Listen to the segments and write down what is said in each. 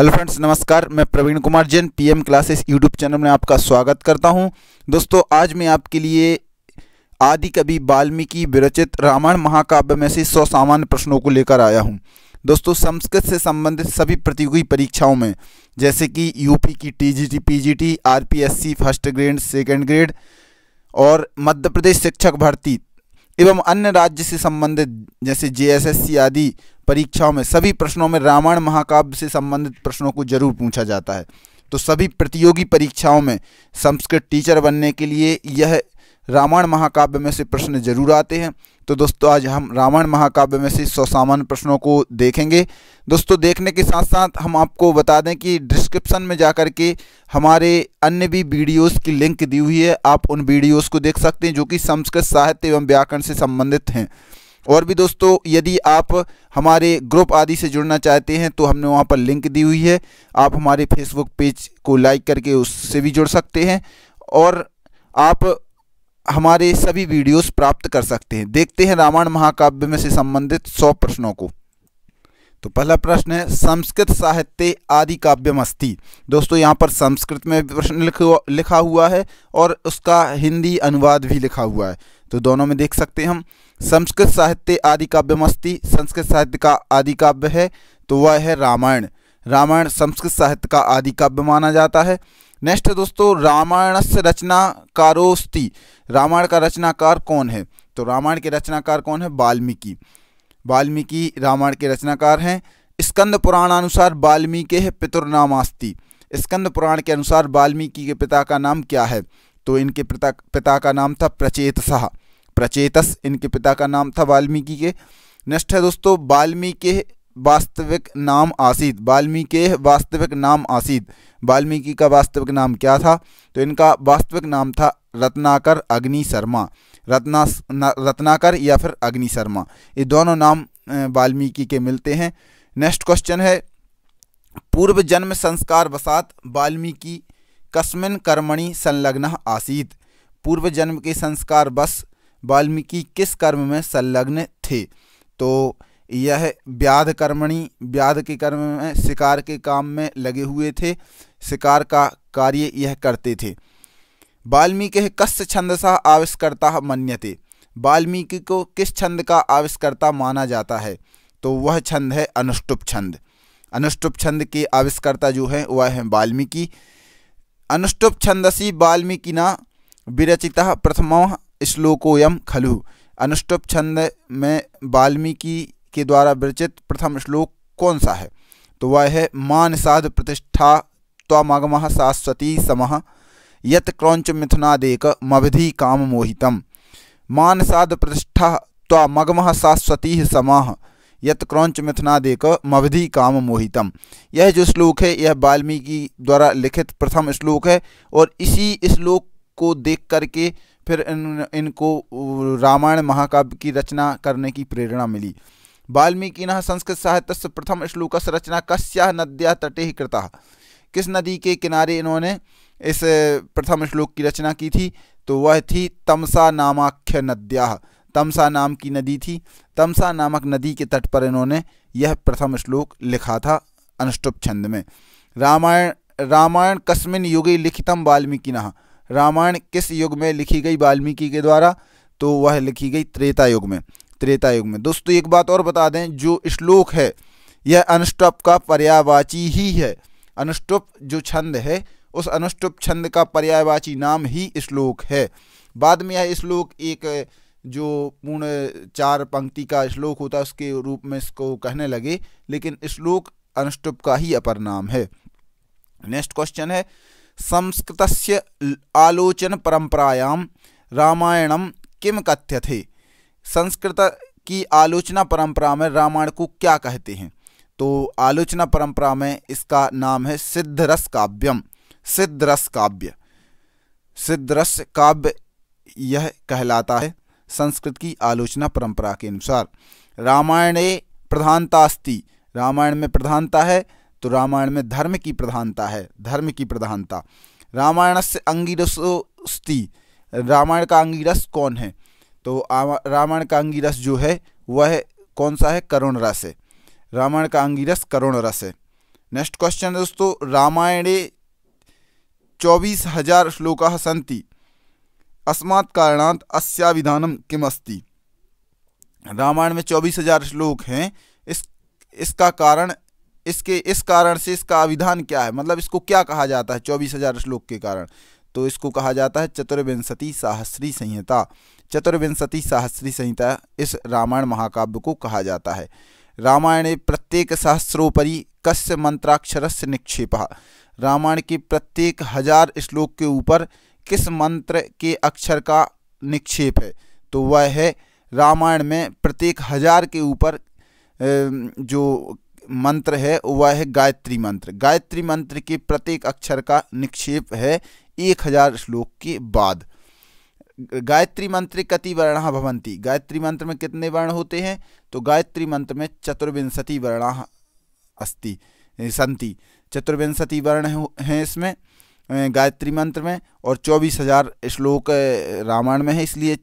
hello friends नमस्कार मैं Praveen Kumar Jain PM classes YouTube channel में आपका स्वागत करता हूं दोस्तों आज मैं आपके लिए आदि कवि वाल्मीकि विरचित रामायण महाकाव्य में से सौ सामान्य प्रश्नों को लेकर आया हूं दोस्तों संस्कृत से संबंधित सभी प्रतियोगी परीक्षाओं में जैसे कि यूपी की TGT PGT RPSC first grade second grade और मध्य प्रदेश शिक्षक भर्ती एवं अन्य राज्य से संबंधित जैसे जे आदि परीक्षाओं में सभी प्रश्नों में रामायण महाकाव्य से संबंधित प्रश्नों को जरूर पूछा जाता है तो सभी प्रतियोगी परीक्षाओं में संस्कृत टीचर बनने के लिए यह रामायण महाकाव्य में से प्रश्न जरूर आते हैं तो दोस्तों आज हम रामायण महाकाव्य में से सौ सामान्य प्रश्नों को देखेंगे दोस्तों देखने के साथ साथ हम आपको बता दें कि डिस्क्रिप्शन में जा कर के हमारे अन्य भी वीडियोस की लिंक दी हुई है आप उन वीडियोस को देख सकते हैं जो कि संस्कृत साहित्य एवं व्याकरण से संबंधित हैं और भी दोस्तों यदि आप हमारे ग्रुप आदि से जुड़ना चाहते हैं तो हमने वहाँ पर लिंक दी हुई है आप हमारे फेसबुक पेज को लाइक करके उससे भी जुड़ सकते हैं और आप हमारे सभी वीडियोस प्राप्त कर सकते हैं देखते हैं रामायण महाकाव्य में से संबंधित सौ प्रश्नों को तो पहला प्रश्न है संस्कृत साहित्य आदि काव्य मस्ती दोस्तों यहाँ पर संस्कृत में प्रश्न लिखा हुआ है और उसका हिंदी अनुवाद भी लिखा हुआ है तो दोनों में देख सकते हैं हम संस्कृत साहित्य आदि मस्ती संस्कृत साहित्य का आदि काव्य है तो वह है रामायण रामायण संस्कृत साहित्य का आदि काव्य माना जाता है नेक्स्ट दोस्तों रामायण से रचनाकारोस्ती रामायण का रचनाकार कौन है तो रामायण के रचनाकार कौन है वाल्मीकि वाल्मीकि रामायण के रचनाकार हैं स्कंद पुराणानुसार वाल्मीकि है पितुर्नामास्ती स्कंद पुराण के अनुसार वाल्मीकि के पिता का नाम क्या है तो इनके पिता पिता का नाम था प्रचेत शाह प्रचेतस इनके पिता का नाम था वाल्मीकि के नेक्स्ट है दोस्तों वाल्मीकि वास्तविक नाम आसीद वाल्मीकि वास्तविक नाम आसीद वाल्मीकि का वास्तविक नाम क्या था तो इनका वास्तविक नाम था रत्नाकर अग्नि शर्मा रत्ना रत्नाकर या फिर अग्नि शर्मा ये दोनों नाम वाल्मीकि के मिलते हैं नेक्स्ट क्वेश्चन है पूर्व जन्म संस्कार वसात वाल्मीकि कस्मिन कर्मणि संलग्न आसीत पूर्व जन्म के संस्कार बस वाल्मीकि किस कर्म में संलग्न थे तो यह व्याध कर्मणी व्याध के कर्म में शिकार के काम में लगे हुए थे शिकार का कार्य यह करते थे वाल्मीकि कस्य छंदसा आविष्कर्ता मन्यते वाल्मीकि को किस छंद का आविष्कर्ता माना जाता है तो वह छंद है अनुष्टुप छंद अनुष्टुप छंद के आविष्कर्ता जो है वह है वाल्मीकि अनुष्टुप छंदसी वाल्मीकिना विरचिता प्रथमो श्लोकोयम खलु अनुष्टुप छंद में वाल्मीकि के द्वारा विरचित प्रथम श्लोक कौन सा है तो वह है मान साध प्रतिष्ठा तमगम शाश्वती सम यत क्रौच मिथुनादेक मवधि काम मोहितम मान साध प्रतिष्ठा तमगम शाश्वती सम यत क्रौच मिथुनादेक मवधि काम मोहितम यह जो श्लोक है यह वाल्मीकि द्वारा लिखित प्रथम श्लोक है और इसी श्लोक को देख करके के फिर इन इनको रामायण महाकाव्य की रचना करने की प्रेरणा मिली वाल्मीकि संस्कृत साहित्य प्रथम श्लोक रचना कश्या नद्या तटे कृता किस नदी के किनारे इन्होंने इस प्रथम श्लोक की रचना की थी तो वह थी तमसा नामाख्य नद्या तमसा नाम की नदी थी तमसा नामक नदी के तट पर इन्होंने यह प्रथम श्लोक लिखा था अनुष्टुप छंद में रामायण रामायण कस्मिन युगे लिखितम वाल्मीकि रामायण किस युग में लिखी गई वाल्मीकि के द्वारा तो वह लिखी गई त्रेता युग में त्रेता युग में दोस्तों एक बात और बता दें जो श्लोक है यह अनुष्टप का पर्यावाची ही है अनुष्टुप जो छंद है उस अनुष्टुप छंद का पर्यायवाची नाम ही श्लोक है बाद में यह श्लोक एक जो पूर्ण चार पंक्ति का श्लोक होता है उसके रूप में इसको कहने लगे लेकिन श्लोक अनुष्टुप का ही अपर नाम है नेक्स्ट क्वेश्चन है संस्कृत आलोचन परंपरायाम रामायण किम कथ्य थे संस्कृत की आलोचना परंपरा में रामायण को क्या कहते हैं तो आलोचना परंपरा में इसका नाम है सिद्धरस काव्यम सिद्धरस काव्य सिद्धरस काव्य यह कहलाता है संस्कृत की आलोचना परंपरा के अनुसार रामायणे प्रधानता अस्ति रामायण में प्रधानता है तो रामायण में धर्म की प्रधानता है धर्म की प्रधानता रामायण से अंगीरसोस्ती रामायण का अंगीरस कौन है तो रामायण का अंगीरस जो है वह कौन सा है करुण रस है रामायण का अंगीरस करुण रस है नेक्स्ट क्वेश्चन दोस्तों रामायणे चौबीस हजार श्लोक सन्ति अस्मात् कारणात अस्या विधानम किम अस्ति रामायण में चौबीस हजार श्लोक हैं इस इसका कारण इसके इस कारण से इसका अविधान क्या है मतलब इसको क्या कहा जाता है चौबीस हजार श्लोक के कारण तो इसको कहा जाता है चतुर्विंशति सहस्री संहिता चतुर्विंशति सहस्री संहिता इस रामायण महाकाव्य को कहा जाता है रामायण प्रत्येक सहस्रोपरि कस्य मंत्राक्षर से निक्षेप रामायण के प्रत्येक हजार श्लोक के ऊपर किस मंत्र के अक्षर का निक्षेप है तो वह है रामायण में प्रत्येक हजार के ऊपर जो मंत्र है वह है गायत्री मंत्र गायत्री मंत्र के प्रत्येक अक्षर का निक्षेप है एक हजार श्लोक के बाद गायत्री मंत्र कति वर्ण भवंती गायत्री मंत्र में कितने वर्ण होते हैं तो गायत्री मंत्र में चतुर्विंशति वर्णा अस्ति संति चतुर्विंशति वर्ण हैं इसमें अं, गायत्री मंत्र में और चौबीस हजार श्लोक अं, रामायण में है इसलिए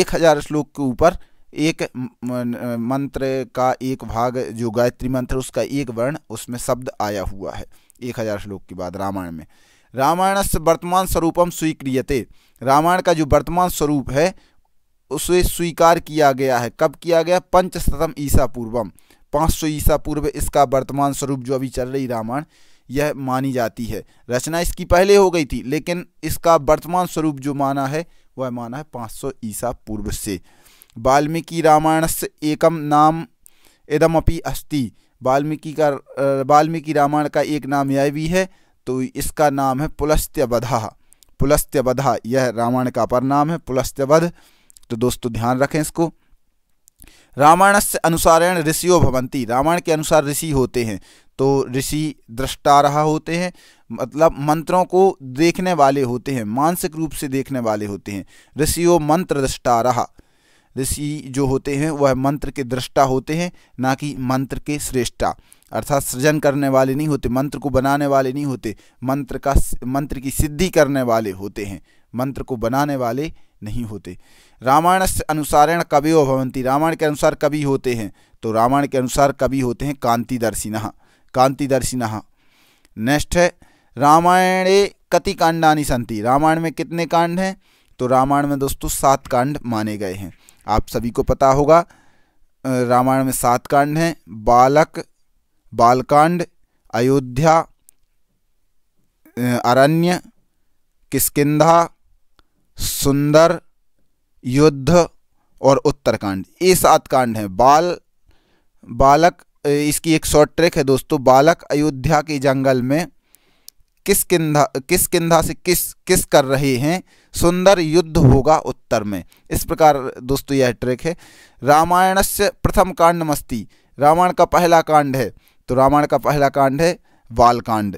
एक हजार श्लोक के ऊपर एक मंत्र का एक भाग जो गायत्री मंत्र उसका एक वर्ण उसमें शब्द आया हुआ है एक हजार श्लोक के बाद रामायण में रामायण से वर्तमान स्वरूपम स्वीक्रियते रामायण का जो वर्तमान स्वरूप है उसे स्वीकार किया गया है कब किया गया पंचशतम ईसा पूर्वम पाँच सौ ईसा पूर्व इसका वर्तमान स्वरूप जो अभी चल रही रामायण यह मानी जाती है रचना इसकी पहले हो गई थी लेकिन इसका वर्तमान स्वरूप जो माना है वह माना है 500 ईसा पूर्व से वाल्मीकि रामायण से एकम नाम इदमअपी अस्ति वाल्मीकि का वाल्मीकि रामायण का एक नाम यह भी है तो इसका नाम है पुलस्त्यवधा पुलस्त्यवधा यह रामायण का अपर नाम है पुलस्त्यवध तो दोस्तों ध्यान रखें इसको रामायण से अनुसारेण ऋषियों भवंती रामायण के अनुसार ऋषि होते हैं तो ऋषि दृष्टा रहा होते हैं मतलब मंत्रों को देखने वाले होते हैं मानसिक रूप से देखने वाले होते हैं ऋषियो मंत्र दृष्टा रहा ऋषि जो होते हैं वह मंत्र के दृष्टा होते हैं ना कि मंत्र के श्रेष्ठा अर्थात सृजन करने वाले नहीं होते मंत्र को बनाने वाले नहीं होते मंत्र का मंत्र की सिद्धि करने वाले होते हैं मंत्र को बनाने वाले नहीं होते रामायण से अनुसारेण कवि व भवंती रामायण के अनुसार कवि होते हैं तो रामायण के अनुसार कवि होते हैं कांतिदर्शिना कांतिदर्शिना नेक्स्ट है रामायणे कति कांडानी संति रामायण में कितने कांड हैं तो रामायण में दोस्तों सात कांड माने गए हैं आप सभी को पता होगा रामायण में सात कांड हैं बालक बालकांड अयोध्या अरण्य किसकिधा सुंदर युद्ध और उत्तरकांड ये सात कांड हैं बाल बालक इसकी एक शॉर्ट ट्रैक है दोस्तों बालक अयोध्या के जंगल में किस किंधा से किस किस कर रहे हैं सुंदर युद्ध होगा उत्तर में इस प्रकार दोस्तों यह ट्रैक है रामायण से प्रथम कांड मस्ती रामायण का पहला कांड है तो रामायण का पहला कांड है बालकांड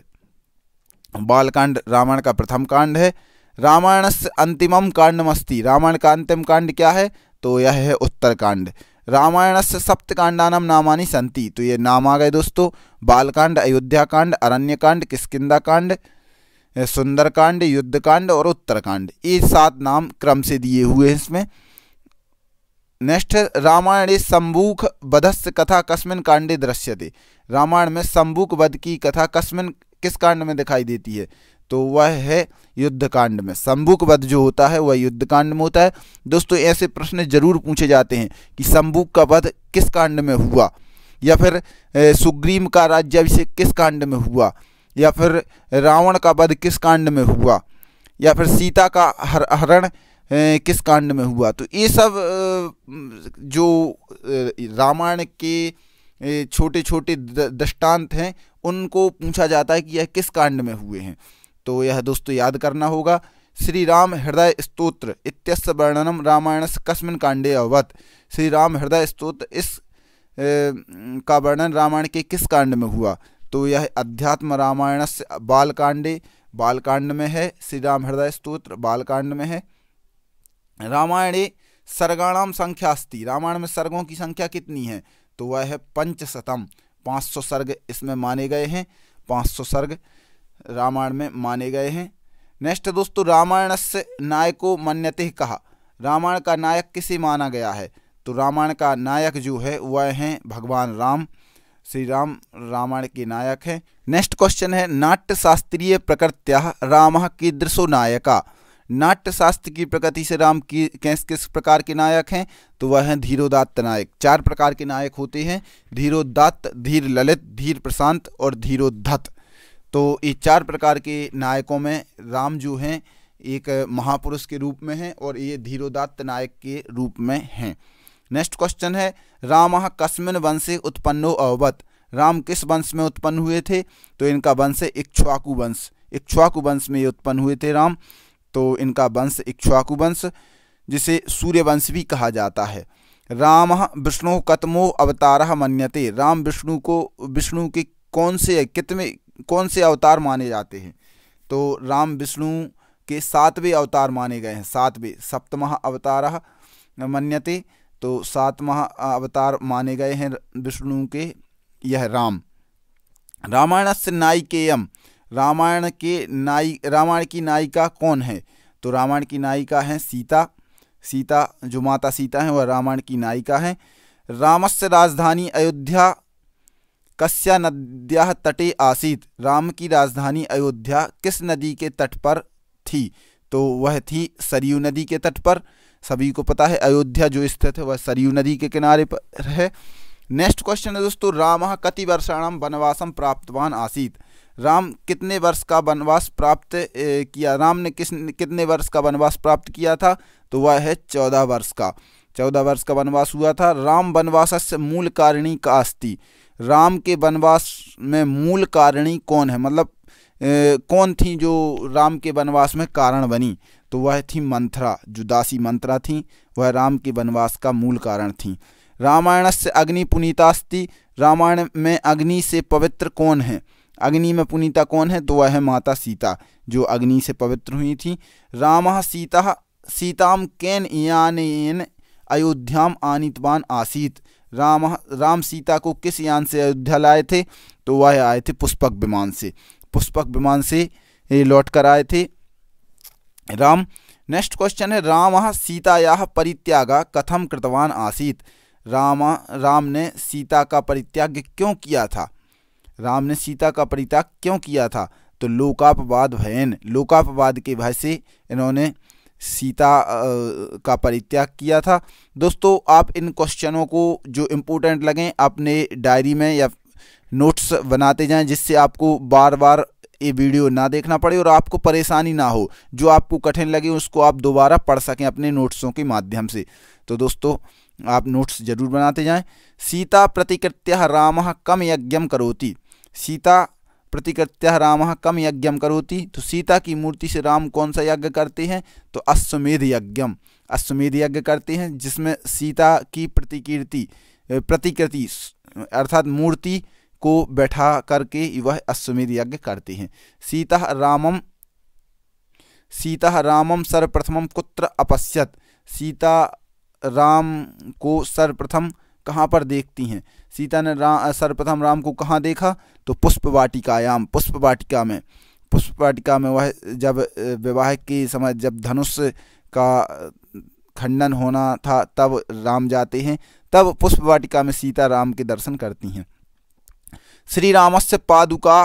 बालकांड रामायण का प्रथम कांड है रामायण से अंतिमम कांड मस्ती रामायण का अंतिम कांड क्या है तो यह है उत्तरकांड रामायण से सप्तकांडानम नामा सन्ति तो ये नाम आ गए दोस्तों बालकांड अयोध्याकांड अरण्यकांड किसकिदा कांड सुंदरकांड युद्धकांड और उत्तरकांड ये सात नाम क्रम से दिए हुए हैं इसमें नेक्स्ट रामायण शंभूक वधस्य कथा कस्मिन कांडे दृश्यते रामायण में शंभूक बध की कथा कस्मिन किस कांड में दिखाई देती है तो वह है युद्धकांड में शंभुक वध जो होता है वह युद्धकांड में होता है दोस्तों ऐसे प्रश्न जरूर पूछे जाते हैं कि शंभुक का वध किस कांड में हुआ या फिर सुग्रीम का राज्याभिषेक किस कांड में हुआ या फिर रावण का वध किस कांड में हुआ या फिर सीता का हर हरण किस कांड में हुआ तो ये सब जो रामायण के छोटे छोटे दृष्टांत हैं उनको पूछा जाता है कि यह किस कांड में हुए हैं तो यह दोस्तों याद करना होगा श्री राम हृदय स्त्रोत्र इत्यस्य वर्णनम रामायणस कस्मिन कांडे अवत श्री राम हृदय स्त्रोत्र इस ए, का वर्णन रामायण के किस कांड में हुआ तो यह अध्यात्म रामायणस बालकांडे बालकांड में है श्री राम हृदय स्त्रोत्र बालकांड में है रामायणे सर्गाणाम संख्या अस्थि रामायण में सर्गों की संख्या कितनी है तो वह है पंचशतम पाँच सौ सर्ग इसमें माने गए हैं पाँच सौ सर्ग रामायण में माने गए हैं नेक्स्ट दोस्तों रामायण से नायको मन्यते कहा रामायण का नायक किसे माना गया है तो रामायण का नायक जो है वह हैं भगवान राम श्री राम रामायण के नायक हैं नेक्स्ट क्वेश्चन है नाट्य शास्त्रीय प्रकृत्या राम कीदृशो नायका नाट्य शास्त्र की प्रकृति से राम की किस किस प्रकार के नायक हैं तो वह हैं धीरोदात्त नायक चार प्रकार के नायक होते हैं धीरोदात्त धीर ललित धीर प्रशांत और धीरोधत्त तो ये चार प्रकार के नायकों में राम जो हैं एक महापुरुष के रूप में हैं और ये धीरोदात्त नायक के रूप में हैं नेक्स्ट क्वेश्चन है राम कस्मिन वंशे उत्पन्नो अवत राम किस वंश में उत्पन्न हुए थे तो इनका वंश है इक्ष्वाकु वंश इक्ष्वाकु वंश में ये उत्पन्न हुए थे राम तो इनका वंश इक्ष्वाकु वंश जिसे सूर्यवंश भी कहा जाता है राम विष्णु कतमो अवतार मन्यते राम विष्णु को विष्णु के कौन से कितने कौन से अवतार माने जाते हैं तो राम विष्णु के सातवें अवतार माने गए हैं सातवें सप्तम अवतार मन्यते तो सातवा अवतार माने गए हैं विष्णु के यह राम रामायण से नायिकेयम रामायण के नाई रामायण की नायिका कौन है तो रामायण की नायिका है सीता सीता जो माता सीता हैं वह रामायण की नायिका है रामस्य राजधानी अयोध्या कस्या नद्या तटे आसीत राम की राजधानी अयोध्या किस नदी के तट पर थी तो वह थी सरयू नदी के तट पर सभी को पता है अयोध्या जो स्थित है वह सरयू नदी के किनारे पर है नेक्स्ट क्वेश्चन है दोस्तों राम कति वर्षाणाम वनवासम प्राप्तवान आसीत राम कितने वर्ष का वनवास प्राप्त किया राम ने किस कितने वर्ष का वनवास प्राप्त किया था तो वह है चौदह वर्ष का चौदह वर्ष का वनवास हुआ था राम वनवास मूल कारिणी का अस्थि राम के वनवास में मूल कारणी कौन है मतलब ए, कौन थी जो राम के वनवास में कारण बनी तो वह थी मंथरा जो दासी मंत्रा थी वह राम के वनवास का मूल कारण थी रामायण से अग्नि पुनीतास्ति रामायण में अग्नि से पवित्र कौन है अग्नि में पुनीता कौन है तो वह है माता सीता जो अग्नि से पवित्र हुई थी राम सीता सीताम केन यान अयोध्याम आनीतवान आसीत राम राम सीता को किस यान से अयोध्या लाए थे तो वह आए थे पुष्पक विमान से पुष्पक विमान से लौट कर आए थे राम नेक्स्ट क्वेश्चन है राम सीताया परित्याग कथम कृतवान आसीत राम राम ने सीता का परित्याग क्यों किया था राम ने सीता का परित्याग क्यों किया था तो लोकापवाद भयन लोकापवाद के भय से इन्होंने सीता का परित्याग किया था दोस्तों आप इन क्वेश्चनों को जो इम्पोर्टेंट लगें अपने डायरी में या नोट्स बनाते जाएं जिससे आपको बार बार ये वीडियो ना देखना पड़े और आपको परेशानी ना हो जो आपको कठिन लगे उसको आप दोबारा पढ़ सकें अपने नोट्सों के माध्यम से तो दोस्तों आप नोट्स जरूर बनाते जाएं सीता प्रतिकृत्य राम कम यज्ञम करोती सीता प्रतिकृत्या राम कम यज्ञ करोति तो सीता की मूर्ति से राम कौन सा यज्ञ करते हैं तो अश्वमेध यज्ञ अश्वमेध यज्ञ करते हैं जिसमें सीता की प्रतिकीर्ति प्रतिकृति अर्थात मूर्ति को बैठा करके वह अश्वमेध यज्ञ करते हैं सीता रामम सीता रामम सर्वप्रथम कुत्र अपश्यत सीता राम को सर्वप्रथम कहाँ पर देखती हैं सीता ने राम सर्वप्रथम राम को कहाँ देखा तो पुष्प वाटिकायाम पुष्प वाटिका में पुष्प वाटिका में वह जब विवाह के समय जब धनुष का खंडन होना था तब राम जाते हैं तब पुष्प वाटिका में सीता राम के दर्शन करती हैं श्री रामस्य पादुका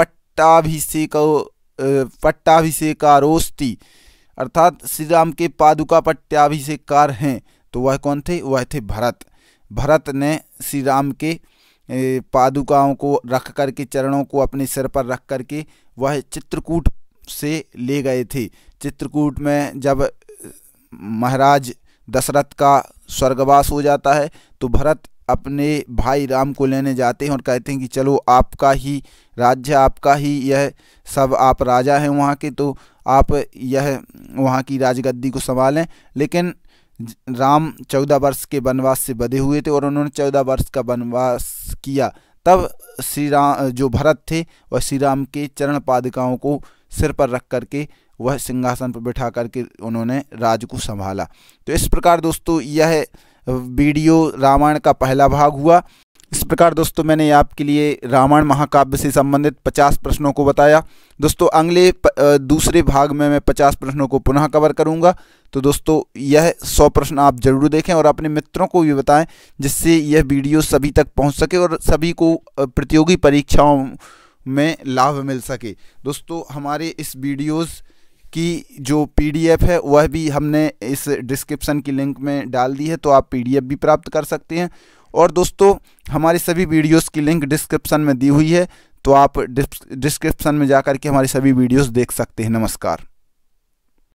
पट्टाभिषेक पट्टाभिषेकारोस्ती अर्थात श्री राम के पादुका पट्टाभिषेककार हैं तो वह कौन थे वह थे भरत भरत ने श्री राम के पादुकाओं को रख कर के चरणों को अपने सिर पर रख कर के वह चित्रकूट से ले गए थे चित्रकूट में जब महाराज दशरथ का स्वर्गवास हो जाता है तो भरत अपने भाई राम को लेने जाते हैं और कहते हैं कि चलो आपका ही राज्य आपका ही यह सब आप राजा हैं वहाँ के तो आप यह वहाँ की राजगद्दी को संभालें लेकिन राम चौदह वर्ष के वनवास से बधे हुए थे और उन्होंने चौदह वर्ष का वनवास किया तब श्री राम जो भरत थे वह श्री राम के चरण पादिकाओं को सिर पर रख करके वह सिंहासन पर बैठा करके उन्होंने राज को संभाला तो इस प्रकार दोस्तों यह वीडियो रामायण का पहला भाग हुआ इस प्रकार दोस्तों मैंने आपके लिए रामायण महाकाव्य से संबंधित 50 प्रश्नों को बताया दोस्तों अगले दूसरे भाग में मैं 50 प्रश्नों को पुनः कवर करूंगा तो दोस्तों यह 100 प्रश्न आप जरूर देखें और अपने मित्रों को भी बताएं जिससे यह वीडियो सभी तक पहुंच सके और सभी को प्रतियोगी परीक्षाओं में लाभ मिल सके दोस्तों हमारे इस वीडियोज़ की जो पीडीएफ है वह भी हमने इस डिस्क्रिप्शन की लिंक में डाल दी है तो आप पीडीएफ भी प्राप्त कर सकते हैं और दोस्तों हमारी सभी वीडियोस की लिंक डिस्क्रिप्शन में दी हुई है तो आप डिस्क्रिप्शन में जा के हमारी सभी वीडियोस देख सकते हैं नमस्कार